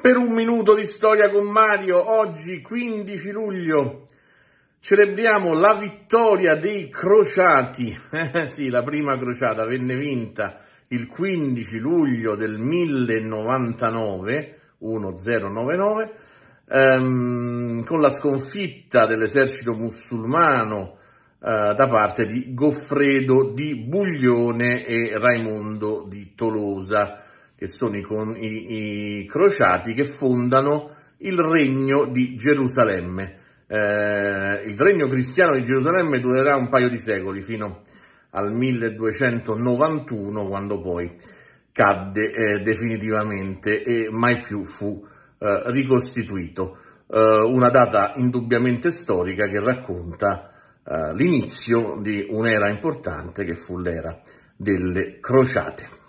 Per un minuto di storia con Mario, oggi 15 luglio celebriamo la vittoria dei crociati. Eh, sì, la prima crociata venne vinta il 15 luglio del 1099, 1099 ehm, con la sconfitta dell'esercito musulmano eh, da parte di Goffredo di Buglione e Raimondo di Tolosa che sono i, con, i, i crociati che fondano il regno di Gerusalemme. Eh, il regno cristiano di Gerusalemme durerà un paio di secoli, fino al 1291, quando poi cadde eh, definitivamente e mai più fu eh, ricostituito. Eh, una data indubbiamente storica che racconta eh, l'inizio di un'era importante che fu l'era delle crociate.